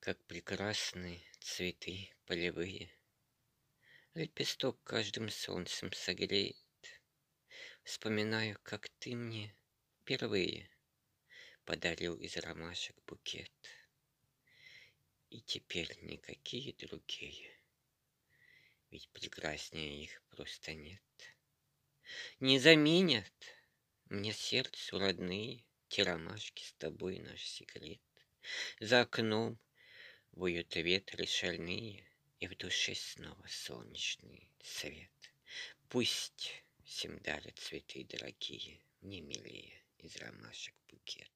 как прекрасны цветы полевые. Лепесток каждым солнцем согреет. Вспоминаю, как ты мне впервые Подарил из ромашек букет. И теперь никакие другие, Ведь прекраснее их просто нет. Не заменят мне сердцу родные Те ромашки с тобой наш секрет. За окном Воют ветры шальные, и в душе снова солнечный свет. Пусть всем дарят цветы дорогие, не милее из ромашек букет.